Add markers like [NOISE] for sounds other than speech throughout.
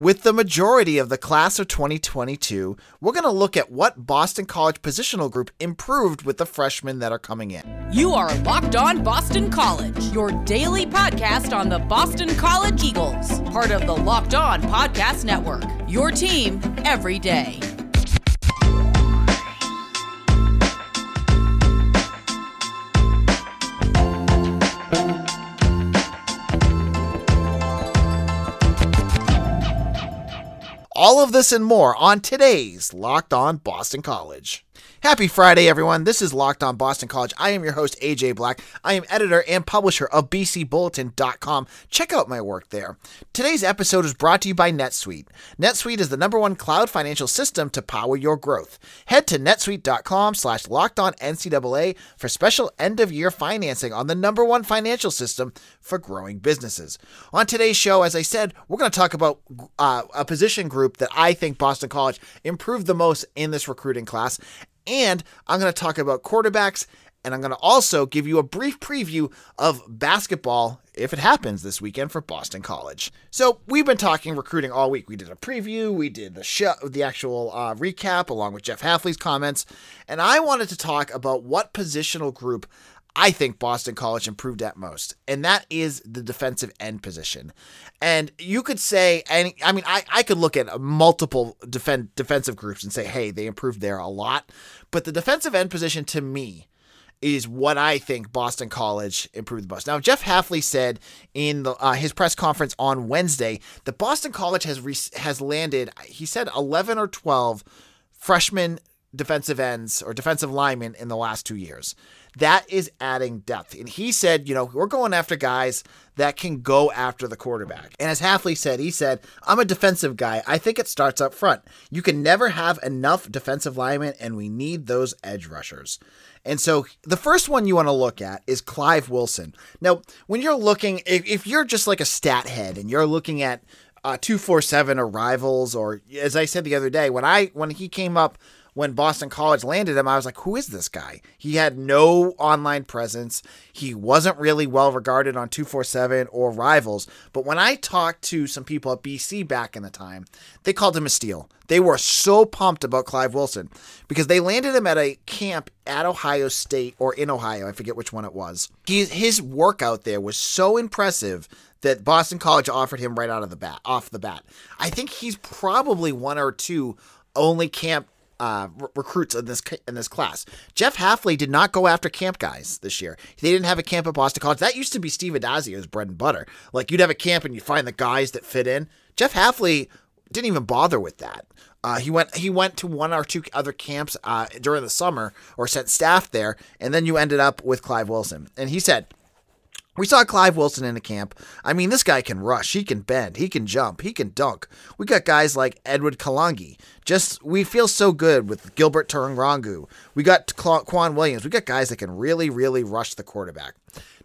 With the majority of the class of 2022, we're going to look at what Boston College positional group improved with the freshmen that are coming in. You are Locked On Boston College, your daily podcast on the Boston College Eagles, part of the Locked On Podcast Network. Your team every day. All of this and more on today's Locked On Boston College. Happy Friday, everyone. This is Locked On Boston College. I am your host, AJ Black. I am editor and publisher of bcbulletin.com. Check out my work there. Today's episode is brought to you by NetSuite. NetSuite is the number one cloud financial system to power your growth. Head to netsuite.com slash locked on NCAA for special end of year financing on the number one financial system for growing businesses. On today's show, as I said, we're going to talk about uh, a position group that I think Boston College improved the most in this recruiting class and I'm going to talk about quarterbacks, and I'm going to also give you a brief preview of basketball if it happens this weekend for Boston College. So we've been talking recruiting all week. We did a preview, we did the show, the actual uh, recap, along with Jeff Halfley's comments, and I wanted to talk about what positional group I think Boston College improved at most, and that is the defensive end position. And you could say, and I mean, I, I could look at multiple defend, defensive groups and say, hey, they improved there a lot. But the defensive end position to me is what I think Boston College improved the most. Now, Jeff Halfley said in the, uh, his press conference on Wednesday that Boston College has re- has landed, he said, 11 or 12 freshman defensive ends or defensive linemen in the last two years. That is adding depth. And he said, you know, we're going after guys that can go after the quarterback. And as Halfley said, he said, I'm a defensive guy. I think it starts up front. You can never have enough defensive linemen, and we need those edge rushers. And so the first one you want to look at is Clive Wilson. Now, when you're looking, if, if you're just like a stat head and you're looking at uh, 247 arrivals, or as I said the other day, when I when he came up when Boston College landed him, I was like, who is this guy? He had no online presence. He wasn't really well regarded on 247 or Rivals. But when I talked to some people at BC back in the time, they called him a steal. They were so pumped about Clive Wilson because they landed him at a camp at Ohio State or in Ohio. I forget which one it was. He, his work out there was so impressive that Boston College offered him right out of the bat, off the bat. I think he's probably one or two only camp uh, re recruits in this in this class. Jeff Halfley did not go after camp guys this year. They didn't have a camp at Boston College. That used to be Steve Adazio's bread and butter. Like you'd have a camp and you find the guys that fit in. Jeff Halfley didn't even bother with that. Uh, he went he went to one or two other camps uh, during the summer or sent staff there, and then you ended up with Clive Wilson. And he said we saw Clive Wilson in the camp. I mean, this guy can rush, he can bend, he can jump, he can dunk. We got guys like Edward Kalangi. Just we feel so good with Gilbert Turangu. We got Quan Williams. We got guys that can really, really rush the quarterback.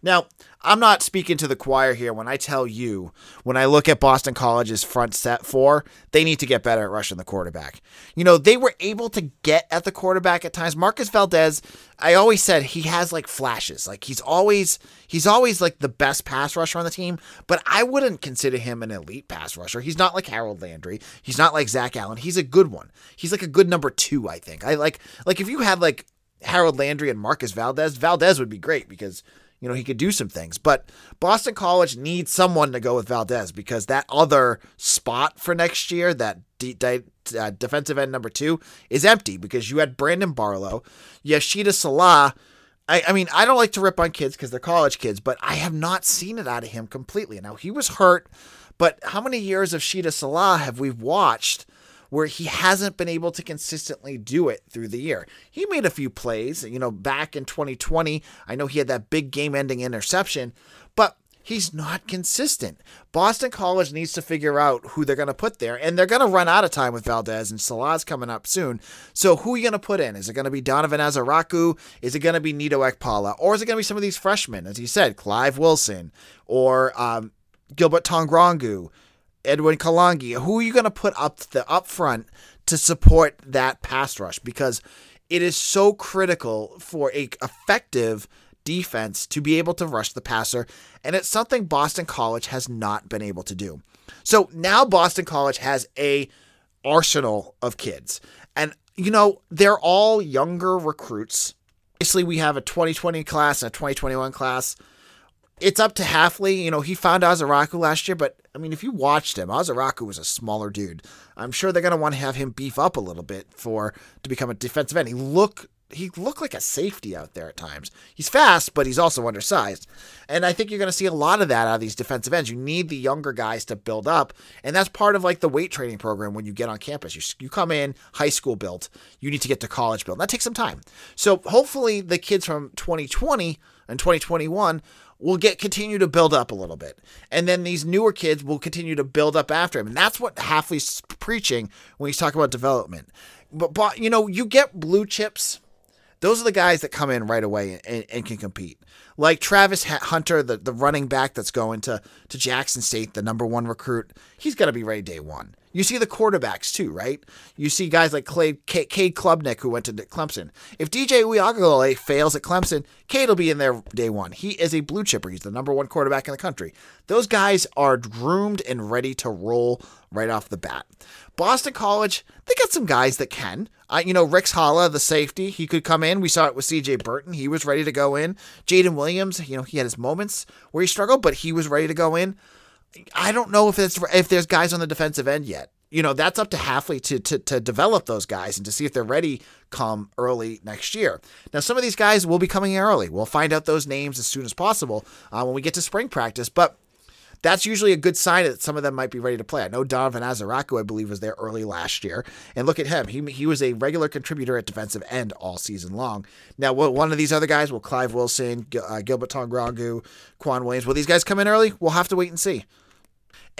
Now, I'm not speaking to the choir here when I tell you, when I look at Boston College's front set four, they need to get better at rushing the quarterback. You know, they were able to get at the quarterback at times. Marcus Valdez, I always said he has like flashes. Like he's always he's always like the best pass rusher on the team, but I wouldn't consider him an elite pass rusher. He's not like Harold Landry. He's not like Zach Allen. He's a good one. He's like a good number two, I think. I like like if you had like Harold Landry and Marcus Valdez, Valdez would be great because you know, he could do some things. But Boston College needs someone to go with Valdez because that other spot for next year, that uh, defensive end number two, is empty because you had Brandon Barlow, Yashida Salah. I, I mean, I don't like to rip on kids because they're college kids, but I have not seen it out of him completely. Now, he was hurt, but how many years of Shida Salah have we watched – where he hasn't been able to consistently do it through the year. He made a few plays, you know, back in 2020. I know he had that big game ending interception, but he's not consistent. Boston College needs to figure out who they're going to put there, and they're going to run out of time with Valdez and Salah's coming up soon. So who are you going to put in? Is it going to be Donovan Azaraku? Is it going to be Nito Ekpala? Or is it going to be some of these freshmen, as you said, Clive Wilson or um, Gilbert Tongrongu? Edwin Kalangi, who are you going to put up the up front to support that pass rush? Because it is so critical for a effective defense to be able to rush the passer, and it's something Boston College has not been able to do. So now Boston College has a arsenal of kids, and you know they're all younger recruits. Obviously, we have a 2020 class and a 2021 class it's up to Halfley. You know, he found Azaraku last year, but I mean, if you watched him, Azaraku was a smaller dude. I'm sure they're going to want to have him beef up a little bit for to become a defensive end. He look he looked like a safety out there at times. He's fast, but he's also undersized. And I think you're going to see a lot of that out of these defensive ends. You need the younger guys to build up, and that's part of like the weight training program when you get on campus. You you come in high school built, you need to get to college built. And that takes some time. So hopefully the kids from 2020 in 2021 will get continue to build up a little bit. And then these newer kids will continue to build up after him. And that's what Halfley's preaching when he's talking about development. But, but you know, you get blue chips. Those are the guys that come in right away and, and can compete. Like Travis Hunter, the, the running back that's going to, to Jackson State, the number one recruit, he's going to be ready day one. You see the quarterbacks too, right? You see guys like Clay, K, Klubnik who went to Clemson. If DJ Uiagalelei fails at Clemson, Kade will be in there day one. He is a blue chipper. He's the number one quarterback in the country. Those guys are groomed and ready to roll right off the bat. Boston College, they got some guys that can. Uh, you know, Rex Halla, the safety, he could come in. We saw it with CJ Burton. He was ready to go in. Jaden Williams, you know, he had his moments where he struggled, but he was ready to go in. I don't know if it's if there's guys on the defensive end yet. You know, that's up to Halfley to, to to develop those guys and to see if they're ready come early next year. Now, some of these guys will be coming early. We'll find out those names as soon as possible uh, when we get to spring practice. But that's usually a good sign that some of them might be ready to play. I know Donovan Azaraku, I believe, was there early last year. And look at him. He, he was a regular contributor at defensive end all season long. Now, one of these other guys, will Clive Wilson, uh, Gilbert Tongrongu, Quan Williams, will these guys come in early? We'll have to wait and see.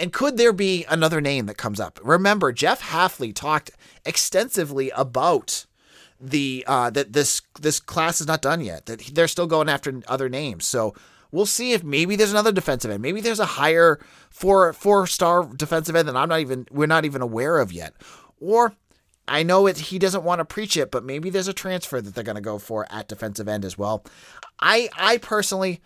And could there be another name that comes up? Remember, Jeff Halfley talked extensively about the uh, that this this class is not done yet. That they're still going after other names. So we'll see if maybe there's another defensive end. Maybe there's a higher four four star defensive end that I'm not even we're not even aware of yet. Or I know it he doesn't want to preach it, but maybe there's a transfer that they're going to go for at defensive end as well. I I personally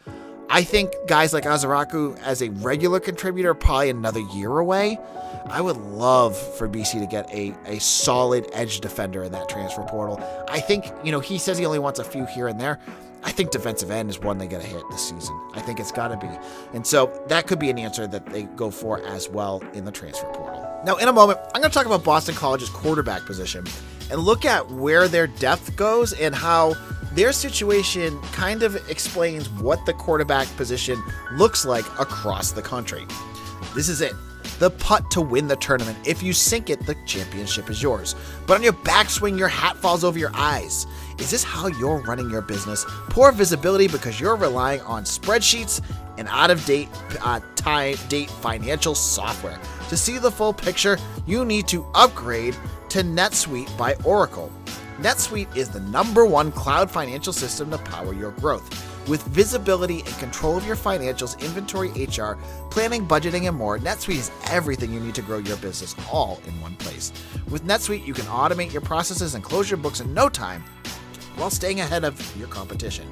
I think guys like Azaraku as a regular contributor are probably another year away. I would love for BC to get a, a solid edge defender in that transfer portal. I think, you know, he says he only wants a few here and there. I think defensive end is one they got to hit this season. I think it's got to be. And so that could be an answer that they go for as well in the transfer portal. Now, in a moment, I'm going to talk about Boston College's quarterback position and look at where their depth goes and how their situation kind of explains what the quarterback position looks like across the country. This is it. The putt to win the tournament. If you sink it, the championship is yours. But on your backswing, your hat falls over your eyes. Is this how you're running your business? Poor visibility because you're relying on spreadsheets and out of date uh, time date financial software. To see the full picture, you need to upgrade to NetSuite by Oracle. NetSuite is the number one cloud financial system to power your growth. With visibility and control of your financials, inventory, HR, planning, budgeting, and more, NetSuite is everything you need to grow your business all in one place. With NetSuite, you can automate your processes and close your books in no time while staying ahead of your competition.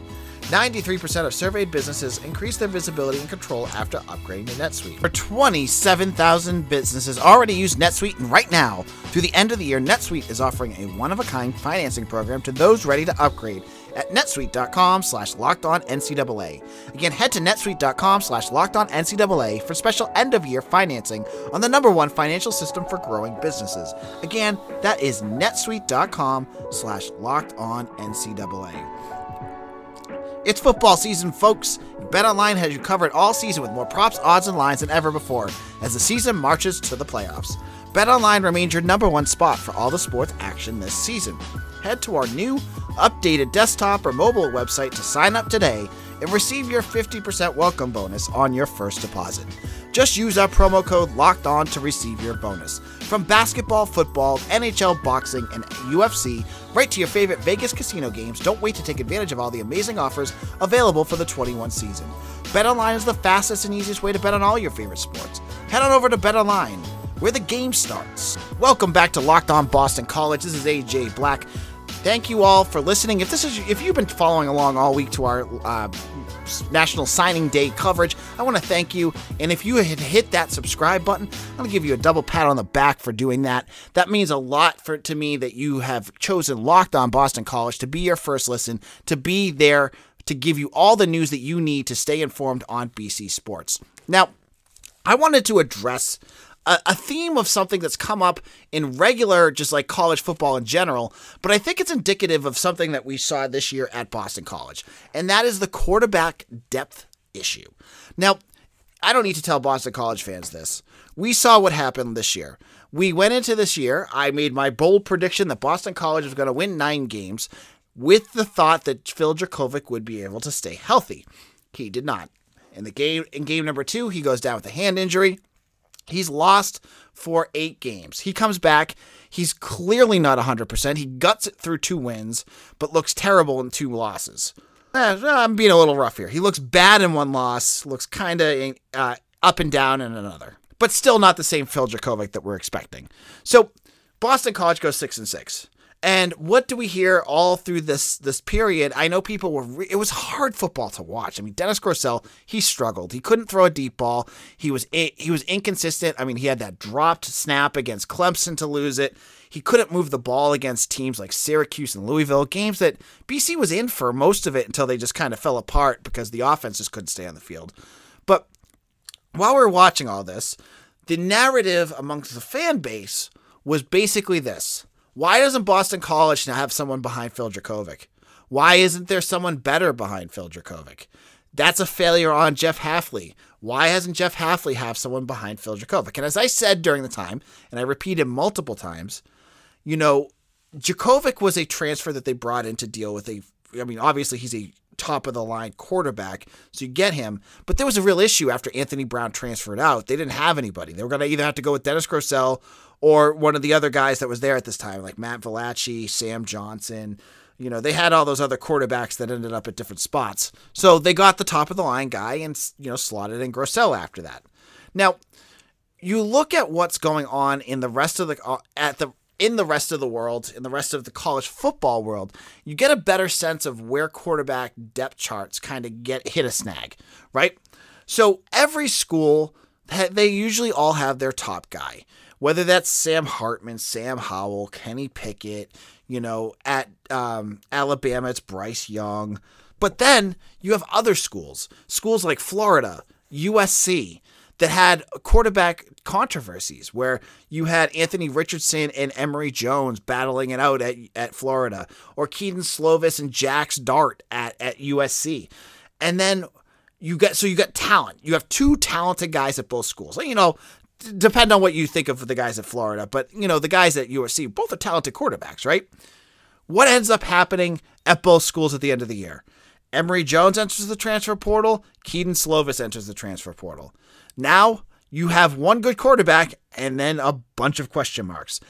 93% of surveyed businesses increased their visibility and control after upgrading to NetSuite. For 27,000 businesses already use NetSuite, and right now, through the end of the year, NetSuite is offering a one-of-a-kind financing program to those ready to upgrade at netsuite.com slash locked on NCAA. Again, head to netsuite.com slash locked on NCAA for special end of year financing on the number one financial system for growing businesses. Again, that is netsuite.com slash locked on NCAA. It's football season, folks. BetOnline has you covered all season with more props, odds, and lines than ever before as the season marches to the playoffs. BetOnline remains your number one spot for all the sports action this season. Head to our new, updated desktop or mobile website to sign up today and receive your 50% welcome bonus on your first deposit. Just use our promo code LOCKED ON to receive your bonus. From basketball, football, NHL, boxing, and UFC, right to your favorite Vegas casino games, don't wait to take advantage of all the amazing offers available for the 21 season. BetOnline is the fastest and easiest way to bet on all your favorite sports. Head on over to BetOnline, where the game starts. Welcome back to Locked On Boston College. This is AJ Black. Thank you all for listening. If this is if you've been following along all week to our uh, National Signing Day coverage. I want to thank you. And if you had hit that subscribe button, I'm going to give you a double pat on the back for doing that. That means a lot for to me that you have chosen Locked On Boston College to be your first listen, to be there to give you all the news that you need to stay informed on BC Sports. Now, I wanted to address a, a theme of something that's come up in regular, just like college football in general, but I think it's indicative of something that we saw this year at Boston College, and that is the quarterback depth issue. Now, I don't need to tell Boston College fans this. We saw what happened this year. We went into this year, I made my bold prediction that Boston College was going to win nine games with the thought that Phil Dracovic would be able to stay healthy. He did not. In the game in game number 2, he goes down with a hand injury. He's lost for eight games. He comes back. He's clearly not 100%. He guts it through two wins, but looks terrible in two losses. Eh, I'm being a little rough here. He looks bad in one loss, looks kind of uh, up and down in another, but still not the same Phil Dracovic that we're expecting. So Boston College goes 6 and 6. And what do we hear all through this this period? I know people were it was hard football to watch. I mean, Dennis Grossell, he struggled. He couldn't throw a deep ball. He was he was inconsistent. I mean, he had that dropped snap against Clemson to lose it. He couldn't move the ball against teams like Syracuse and Louisville, games that BC was in for most of it until they just kind of fell apart because the offense just couldn't stay on the field. But while we're watching all this, the narrative amongst the fan base was basically this why doesn't Boston College now have someone behind Phil Dracovic? Why isn't there someone better behind Phil Dracovic? That's a failure on Jeff Halfley. Why hasn't Jeff Halfley have someone behind Phil Dracovic? And as I said during the time, and I repeated multiple times, you know, Dracovic was a transfer that they brought in to deal with a. I mean, obviously he's a top of the line quarterback, so you get him. But there was a real issue after Anthony Brown transferred out. They didn't have anybody. They were going to either have to go with Dennis Grosell or one of the other guys that was there at this time, like Matt Valachi, Sam Johnson. You know, they had all those other quarterbacks that ended up at different spots. So they got the top of the line guy and, you know, slotted in Grossell after that. Now, you look at what's going on in the rest of the uh, at the in the rest of the world, in the rest of the college football world, you get a better sense of where quarterback depth charts kind of get hit a snag, right? So every school they usually all have their top guy whether that's Sam Hartman, Sam Howell, Kenny Pickett, you know, at um, Alabama, it's Bryce Young. But then you have other schools, schools like Florida, USC, that had quarterback controversies where you had Anthony Richardson and Emory Jones battling it out at, at Florida, or Keaton Slovis and Jax Dart at, at USC. And then you get so you got talent. You have two talented guys at both schools. you know, depend on what you think of the guys at Florida, but you know, the guys at USC, both are talented quarterbacks, right? What ends up happening at both schools at the end of the year? Emory Jones enters the transfer portal, Keaton Slovis enters the transfer portal. Now you have one good quarterback and then a bunch of question marks.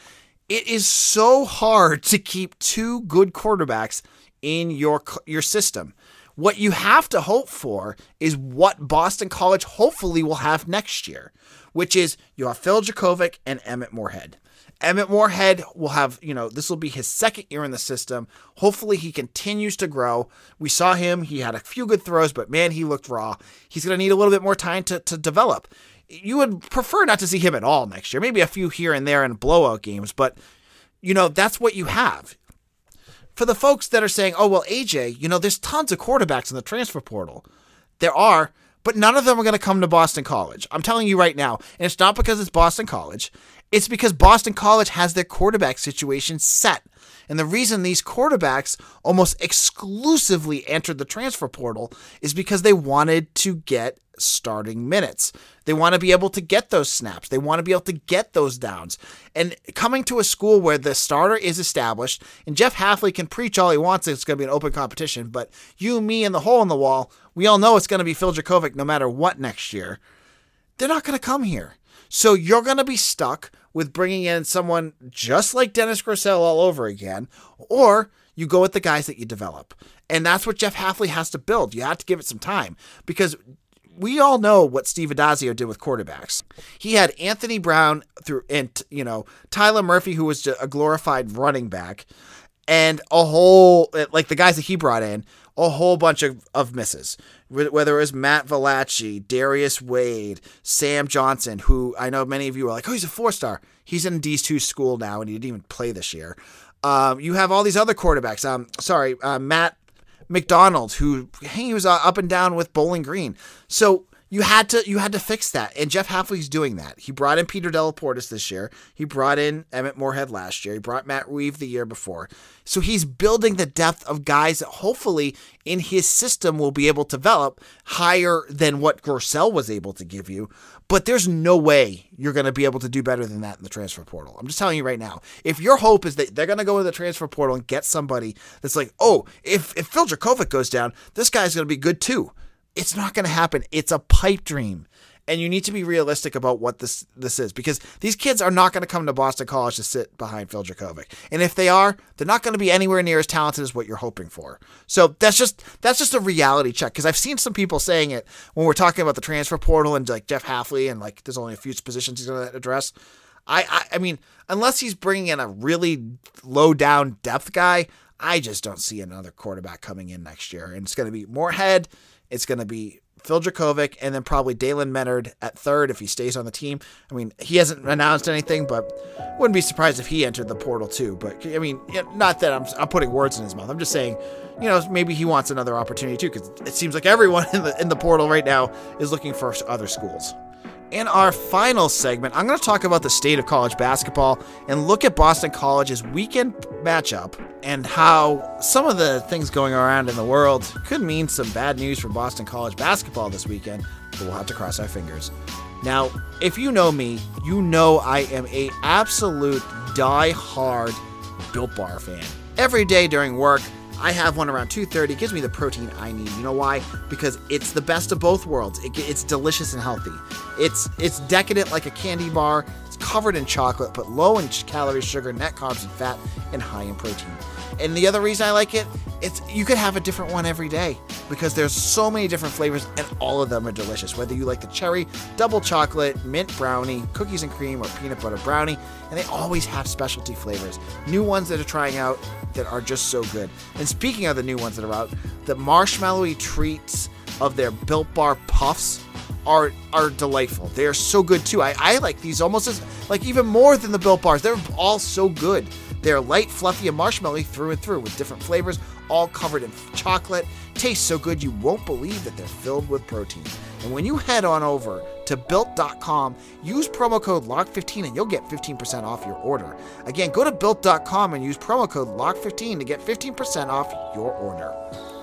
It is so hard to keep two good quarterbacks in your your system. What you have to hope for is what Boston College hopefully will have next year, which is you have Phil Jakovic and Emmett Moorhead. Emmett Moorhead will have, you know, this will be his second year in the system. Hopefully he continues to grow. We saw him, he had a few good throws, but man, he looked raw. He's going to need a little bit more time to, to develop. You would prefer not to see him at all next year, maybe a few here and there in blowout games, but, you know, that's what you have for the folks that are saying, oh, well, AJ, you know, there's tons of quarterbacks in the transfer portal. There are, but none of them are going to come to Boston College. I'm telling you right now. And it's not because it's Boston College, it's because Boston College has their quarterback situation set. And the reason these quarterbacks almost exclusively entered the transfer portal is because they wanted to get starting minutes. They want to be able to get those snaps. They want to be able to get those downs. And coming to a school where the starter is established, and Jeff Halfley can preach all he wants, it's going to be an open competition. But you, me, and the hole in the wall, we all know it's going to be Phil Dracovic no matter what next year. They're not going to come here. So you're going to be stuck with bringing in someone just like Dennis Grossell all over again, or you go with the guys that you develop. And that's what Jeff Halfley has to build. You have to give it some time because we all know what Steve Adazio did with quarterbacks. He had Anthony Brown through and you know Tyler Murphy, who was a glorified running back, and a whole like the guys that he brought in a whole bunch of, of misses. Whether it was Matt Valachi, Darius Wade, Sam Johnson, who I know many of you are like, oh, he's a four star. He's in D2 school now and he didn't even play this year. Um, you have all these other quarterbacks. Um, sorry, uh, Matt McDonald, who he was uh, up and down with Bowling Green. So you had to you had to fix that, and Jeff Halfley's doing that. He brought in Peter Delaportis this year. He brought in Emmett Moorhead last year. He brought Matt Reeve the year before. So he's building the depth of guys that hopefully in his system will be able to develop higher than what Grossell was able to give you. But there's no way you're going to be able to do better than that in the transfer portal. I'm just telling you right now. If your hope is that they're going to go in the transfer portal and get somebody that's like, oh, if if Phil Dracovic goes down, this guy's going to be good too. It's not going to happen. It's a pipe dream. And you need to be realistic about what this this is because these kids are not going to come to Boston College to sit behind Phil Dracovic. And if they are, they're not going to be anywhere near as talented as what you're hoping for. So that's just that's just a reality check because I've seen some people saying it when we're talking about the transfer portal and like Jeff Halfley and like there's only a few positions he's going to address. I, I I mean, unless he's bringing in a really low down depth guy, I just don't see another quarterback coming in next year. And it's going to be Morehead. It's going to be Phil Dracovic and then probably Dalen Menard at third if he stays on the team. I mean, he hasn't announced anything, but wouldn't be surprised if he entered the portal too. But I mean, not that I'm, I'm putting words in his mouth. I'm just saying, you know, maybe he wants another opportunity too because it seems like everyone [LAUGHS] in the in the portal right now is looking for other schools. In our final segment, I'm going to talk about the state of college basketball and look at Boston College's weekend matchup and how some of the things going around in the world could mean some bad news for Boston College basketball this weekend, but we'll have to cross our fingers. Now, if you know me, you know I am a absolute die-hard Built Bar fan. Every day during work, I have one around 230. It gives me the protein I need. You know why? Because it's the best of both worlds. It, it's delicious and healthy. It's it's decadent like a candy bar covered in chocolate, but low in calories, sugar, net carbs, and fat, and high in protein. And the other reason I like it, it's you could have a different one every day because there's so many different flavors and all of them are delicious. Whether you like the cherry, double chocolate, mint brownie, cookies and cream, or peanut butter brownie, and they always have specialty flavors, new ones that are trying out that are just so good. And speaking of the new ones that are out, the marshmallowy treats of their Built Bar Puffs are are delightful. They are so good too. I, I like these almost as like even more than the Built Bars. They're all so good. They're light, fluffy, and marshmallowy through and through with different flavors, all covered in chocolate. Tastes so good you won't believe that they're filled with protein. And when you head on over to built.com, use promo code LOCK15 and you'll get 15% off your order. Again, go to built.com and use promo code LOCK15 to get 15% off your order.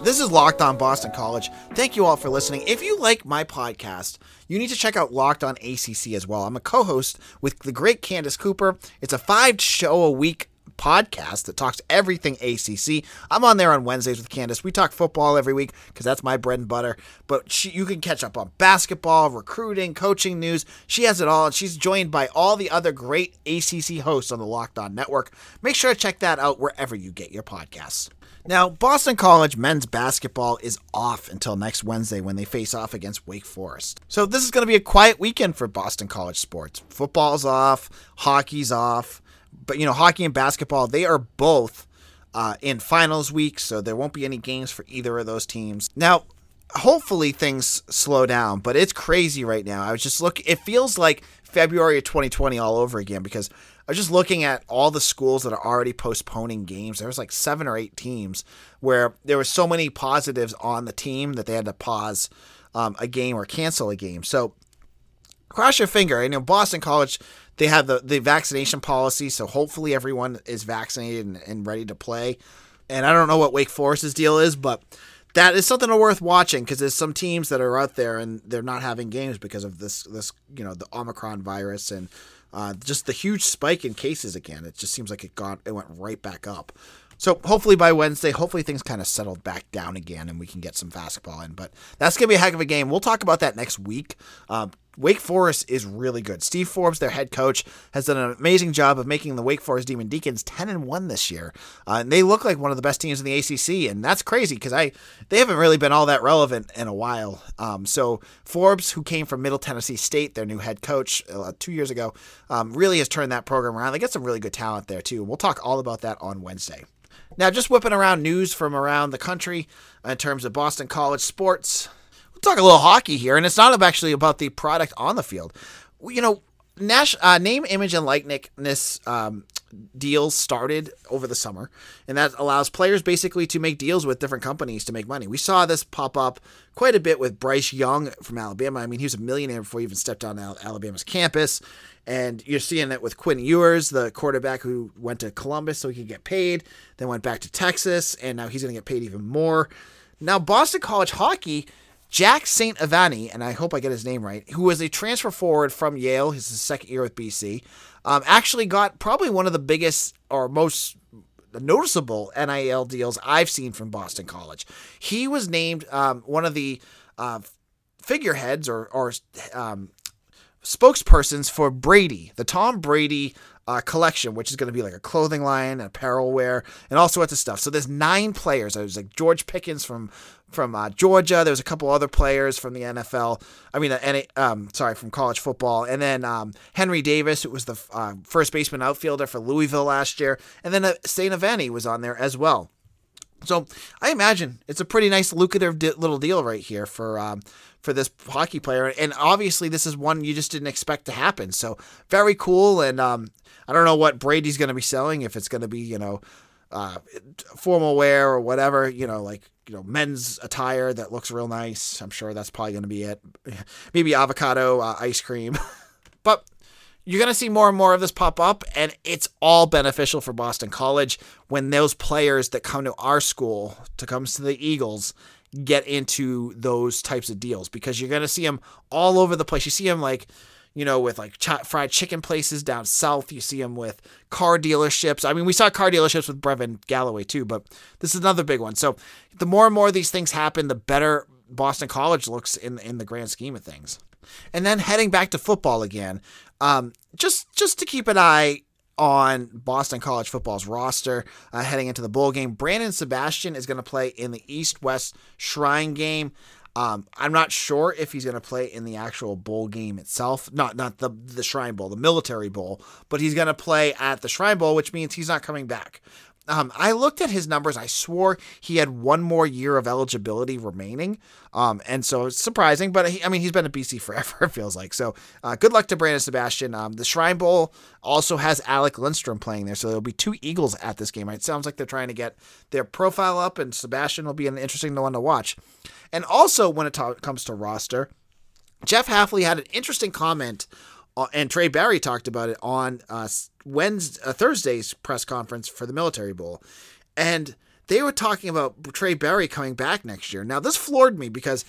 This is Locked On Boston College. Thank you all for listening. If you like my podcast, you need to check out Locked On ACC as well. I'm a co host with the great Candace Cooper. It's a five show a week podcast that talks everything ACC. I'm on there on Wednesdays with Candace. We talk football every week because that's my bread and butter. But she, you can catch up on basketball, recruiting, coaching news. She has it all, and she's joined by all the other great ACC hosts on the Locked On Network. Make sure to check that out wherever you get your podcasts. Now, Boston College men's basketball is off until next Wednesday when they face off against Wake Forest. So this is going to be a quiet weekend for Boston College sports. Football's off, hockey's off, but you know, hockey and basketball, they are both uh, in finals week, so there won't be any games for either of those teams. Now, hopefully things slow down, but it's crazy right now. I was just look. It feels like February of 2020 all over again because I was just looking at all the schools that are already postponing games. There was like seven or eight teams where there was so many positives on the team that they had to pause um, a game or cancel a game. So cross your finger. I know Boston College they have the the vaccination policy, so hopefully everyone is vaccinated and, and ready to play. And I don't know what Wake Forest's deal is, but that is something worth watching because there's some teams that are out there and they're not having games because of this this you know the Omicron virus and uh, just the huge spike in cases again. It just seems like it got it went right back up. So hopefully by Wednesday, hopefully things kind of settled back down again and we can get some basketball in. But that's gonna be a heck of a game. We'll talk about that next week. Uh, Wake Forest is really good. Steve Forbes, their head coach, has done an amazing job of making the Wake Forest Demon Deacons 10 and 1 this year. Uh, and they look like one of the best teams in the ACC, and that's crazy because I they haven't really been all that relevant in a while. Um, so Forbes, who came from Middle Tennessee State, their new head coach uh, two years ago, um, really has turned that program around. They got some really good talent there too. We'll talk all about that on Wednesday. Now, just whipping around news from around the country in terms of Boston College sports. We'll talk a little hockey here, and it's not actually about the product on the field. You know, Nash, uh, name, image, and likeness um, deals started over the summer, and that allows players basically to make deals with different companies to make money. We saw this pop up quite a bit with Bryce Young from Alabama. I mean, he was a millionaire before he even stepped on Alabama's campus, and you're seeing it with Quinn Ewers, the quarterback who went to Columbus so he could get paid, then went back to Texas, and now he's going to get paid even more. Now, Boston College hockey Jack St. Avani, and I hope I get his name right, who was a transfer forward from Yale, his second year with BC, um, actually got probably one of the biggest or most noticeable NIL deals I've seen from Boston College. He was named um, one of the uh, figureheads or, or um, spokespersons for Brady, the Tom Brady uh, collection, which is going to be like a clothing line, apparel wear, and all sorts of stuff. So there's nine players. There's like George Pickens from from uh, Georgia. There's a couple other players from the NFL. I mean, uh, um, sorry, from college football, and then um, Henry Davis, who was the uh, first baseman outfielder for Louisville last year, and then uh, Saint was on there as well. So I imagine it's a pretty nice lucrative di- little deal right here for um, for this hockey player. And obviously, this is one you just didn't expect to happen. So very cool. And um, I don't know what Brady's going to be selling if it's going to be you know uh, formal wear or whatever. You know, like you know men's attire that looks real nice. I'm sure that's probably going to be it. [LAUGHS] Maybe avocado uh, ice cream, [LAUGHS] but. You're going to see more and more of this pop up, and it's all beneficial for Boston College when those players that come to our school, to comes to the Eagles, get into those types of deals because you're going to see them all over the place. You see them like, you know, with like ch fried chicken places down south. You see them with car dealerships. I mean, we saw car dealerships with Brevin Galloway too, but this is another big one. So the more and more these things happen, the better Boston College looks in in the grand scheme of things. And then heading back to football again, um, just just to keep an eye on Boston College football's roster uh, heading into the bowl game. Brandon Sebastian is going to play in the East West Shrine game. Um, I'm not sure if he's going to play in the actual bowl game itself, not not the the Shrine Bowl, the Military Bowl, but he's going to play at the Shrine Bowl, which means he's not coming back. Um, I looked at his numbers. I swore he had one more year of eligibility remaining. Um, and so it's surprising, but he, I mean, he's been at BC forever, [LAUGHS] it feels like. So uh, good luck to Brandon Sebastian. Um, the Shrine Bowl also has Alec Lindstrom playing there. So there'll be two Eagles at this game. It sounds like they're trying to get their profile up, and Sebastian will be an interesting one to watch. And also, when it comes to roster, Jeff Halfley had an interesting comment uh, and Trey Barry talked about it on uh, Wednesday, uh, Thursday's press conference for the Military Bowl, and they were talking about Trey Berry coming back next year. Now this floored me because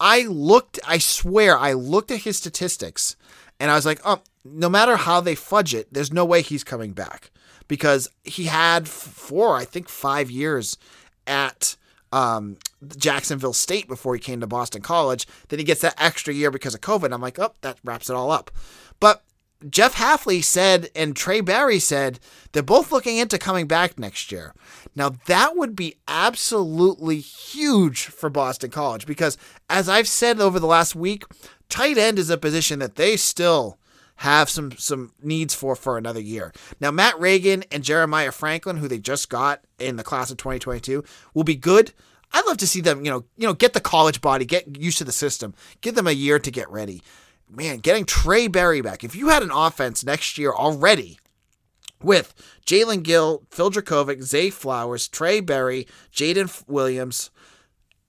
I looked, I swear, I looked at his statistics, and I was like, oh, no matter how they fudge it, there's no way he's coming back because he had four, I think, five years at. Um, Jacksonville State before he came to Boston College. Then he gets that extra year because of COVID. I'm like, oh, that wraps it all up. But Jeff Halfley said and Trey Barry said they're both looking into coming back next year. Now, that would be absolutely huge for Boston College because, as I've said over the last week, tight end is a position that they still have some some needs for for another year. Now Matt Reagan and Jeremiah Franklin, who they just got in the class of 2022, will be good. I'd love to see them, you know, you know, get the college body, get used to the system, give them a year to get ready man, getting Trey Berry back. If you had an offense next year already with Jalen Gill, Phil Dracovic, Zay Flowers, Trey Berry, Jaden Williams,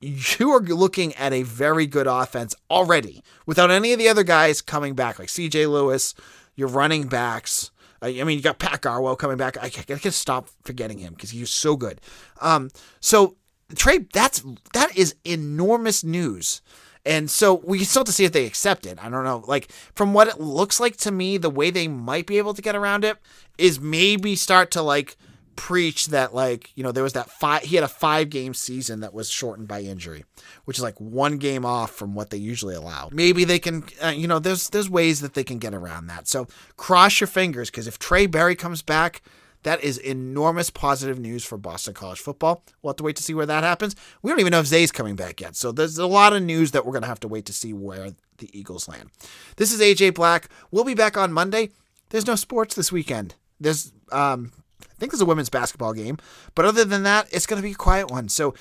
you are looking at a very good offense already without any of the other guys coming back, like CJ Lewis, your running backs. I mean, you got Pat Garwell coming back. I, I can stop forgetting him because he's so good. Um, so Trey, that's that is enormous news. And so we still have to see if they accept it. I don't know. Like, from what it looks like to me, the way they might be able to get around it is maybe start to like preach that like you know there was that five he had a five game season that was shortened by injury which is like one game off from what they usually allow maybe they can uh, you know there's there's ways that they can get around that so cross your fingers because if trey berry comes back that is enormous positive news for Boston College football. We'll have to wait to see where that happens. We don't even know if Zay's coming back yet. So there's a lot of news that we're going to have to wait to see where the Eagles land. This is AJ Black. We'll be back on Monday. There's no sports this weekend. There's, um, I think there's a women's basketball game. But other than that, it's going to be a quiet one. So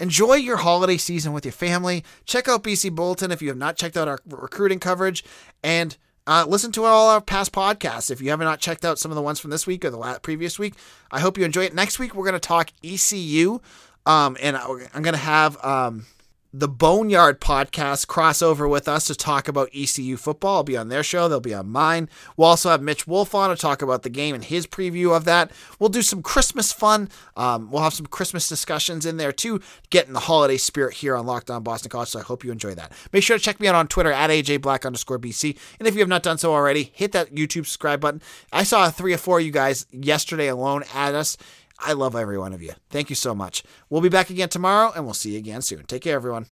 Enjoy your holiday season with your family. Check out BC Bulletin if you have not checked out our recruiting coverage. And uh, listen to all our past podcasts if you have not checked out some of the ones from this week or the last, previous week. I hope you enjoy it. Next week, we're going to talk ECU, um, and I, am going to have um, the Boneyard podcast crossover with us to talk about ECU football. I'll be on their show. They'll be on mine. We'll also have Mitch Wolf on to talk about the game and his preview of that. We'll do some Christmas fun. Um, we'll have some Christmas discussions in there too, getting the holiday spirit here on Lockdown Boston College. So I hope you enjoy that. Make sure to check me out on Twitter at AJBlack underscore BC. And if you have not done so already, hit that YouTube subscribe button. I saw three or four of you guys yesterday alone at us. I love every one of you. Thank you so much. We'll be back again tomorrow, and we'll see you again soon. Take care, everyone.